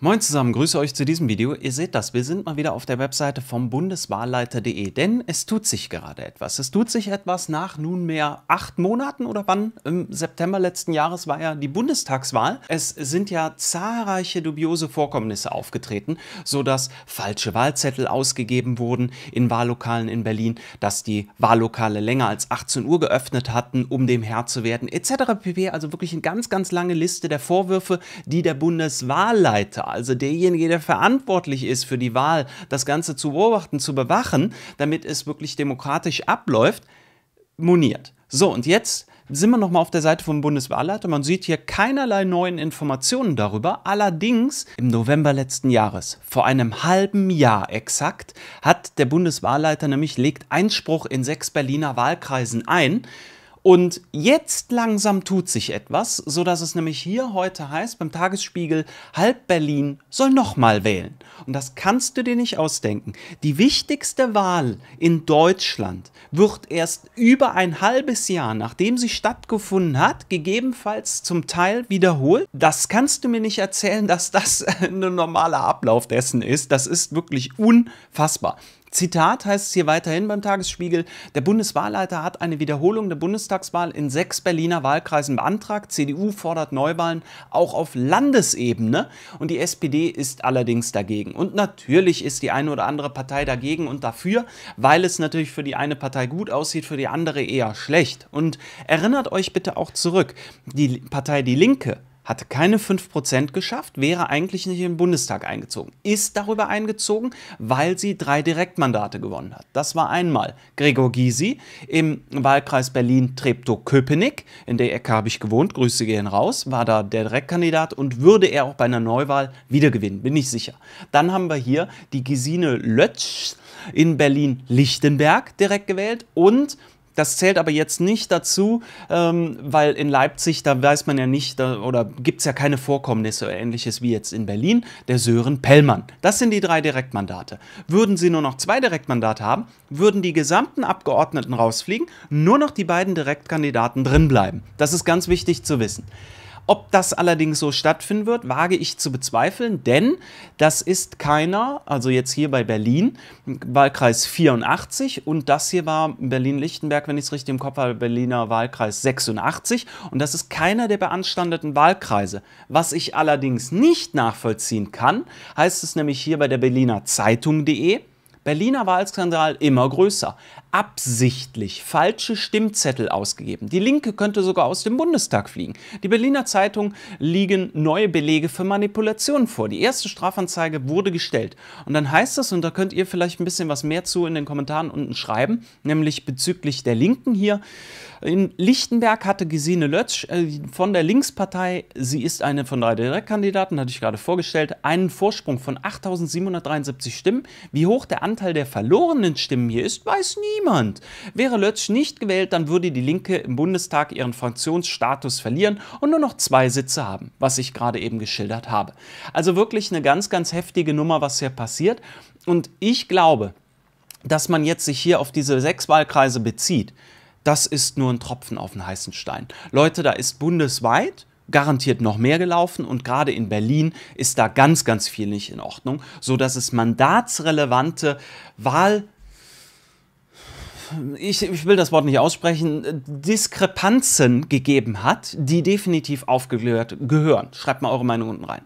Moin zusammen, grüße euch zu diesem Video. Ihr seht das, wir sind mal wieder auf der Webseite vom Bundeswahlleiter.de, denn es tut sich gerade etwas. Es tut sich etwas nach nunmehr acht Monaten oder wann? Im September letzten Jahres war ja die Bundestagswahl. Es sind ja zahlreiche dubiose Vorkommnisse aufgetreten, sodass falsche Wahlzettel ausgegeben wurden in Wahllokalen in Berlin, dass die Wahllokale länger als 18 Uhr geöffnet hatten, um dem Herr zu werden, etc. pp. Also wirklich eine ganz, ganz lange Liste der Vorwürfe, die der Bundeswahlleiter also derjenige, der verantwortlich ist für die Wahl, das Ganze zu beobachten, zu bewachen, damit es wirklich demokratisch abläuft, moniert. So, und jetzt sind wir nochmal auf der Seite vom Bundeswahlleiter. Man sieht hier keinerlei neuen Informationen darüber. Allerdings im November letzten Jahres, vor einem halben Jahr exakt, hat der Bundeswahlleiter nämlich legt Einspruch in sechs Berliner Wahlkreisen ein. Und jetzt langsam tut sich etwas, sodass es nämlich hier heute heißt, beim Tagesspiegel, halb Berlin soll nochmal wählen. Und das kannst du dir nicht ausdenken. Die wichtigste Wahl in Deutschland wird erst über ein halbes Jahr, nachdem sie stattgefunden hat, gegebenenfalls zum Teil wiederholt. Das kannst du mir nicht erzählen, dass das ein normaler Ablauf dessen ist. Das ist wirklich unfassbar. Zitat heißt es hier weiterhin beim Tagesspiegel, der Bundeswahlleiter hat eine Wiederholung der Bundestagswahl in sechs Berliner Wahlkreisen beantragt. CDU fordert Neuwahlen auch auf Landesebene und die SPD ist allerdings dagegen. Und natürlich ist die eine oder andere Partei dagegen und dafür, weil es natürlich für die eine Partei gut aussieht, für die andere eher schlecht. Und erinnert euch bitte auch zurück, die Partei Die Linke hatte keine 5% geschafft, wäre eigentlich nicht in den Bundestag eingezogen, ist darüber eingezogen, weil sie drei Direktmandate gewonnen hat. Das war einmal Gregor Gysi im Wahlkreis Berlin-Treptow-Köpenick, in der Ecke habe ich gewohnt, Grüße gehen raus, war da der Direktkandidat und würde er auch bei einer Neuwahl wieder gewinnen, bin ich sicher. Dann haben wir hier die Gesine Lötsch in Berlin-Lichtenberg direkt gewählt und das zählt aber jetzt nicht dazu, ähm, weil in Leipzig, da weiß man ja nicht, da, oder gibt es ja keine Vorkommnisse oder ähnliches wie jetzt in Berlin, der Sören Pellmann. Das sind die drei Direktmandate. Würden sie nur noch zwei Direktmandate haben, würden die gesamten Abgeordneten rausfliegen, nur noch die beiden Direktkandidaten drinbleiben. Das ist ganz wichtig zu wissen. Ob das allerdings so stattfinden wird, wage ich zu bezweifeln, denn das ist keiner, also jetzt hier bei Berlin, Wahlkreis 84 und das hier war Berlin-Lichtenberg, wenn ich es richtig im Kopf habe, Berliner Wahlkreis 86 und das ist keiner der beanstandeten Wahlkreise. Was ich allerdings nicht nachvollziehen kann, heißt es nämlich hier bei der Berliner Zeitung.de, Berliner Wahlskandal immer größer absichtlich falsche Stimmzettel ausgegeben. Die Linke könnte sogar aus dem Bundestag fliegen. Die Berliner Zeitung liegen neue Belege für Manipulationen vor. Die erste Strafanzeige wurde gestellt. Und dann heißt das, und da könnt ihr vielleicht ein bisschen was mehr zu in den Kommentaren unten schreiben, nämlich bezüglich der Linken hier. In Lichtenberg hatte Gesine Lötzsch äh, von der Linkspartei, sie ist eine von drei Direktkandidaten, hatte ich gerade vorgestellt, einen Vorsprung von 8.773 Stimmen. Wie hoch der Anteil der verlorenen Stimmen hier ist, weiß niemand niemand. Wäre Lötzsch nicht gewählt, dann würde die Linke im Bundestag ihren Fraktionsstatus verlieren und nur noch zwei Sitze haben, was ich gerade eben geschildert habe. Also wirklich eine ganz, ganz heftige Nummer, was hier passiert. Und ich glaube, dass man jetzt sich hier auf diese sechs Wahlkreise bezieht, das ist nur ein Tropfen auf den heißen Stein. Leute, da ist bundesweit garantiert noch mehr gelaufen und gerade in Berlin ist da ganz, ganz viel nicht in Ordnung, sodass es mandatsrelevante Wahl ich, ich will das Wort nicht aussprechen, äh, Diskrepanzen gegeben hat, die definitiv aufgeklärt gehören. Schreibt mal eure Meinung unten rein.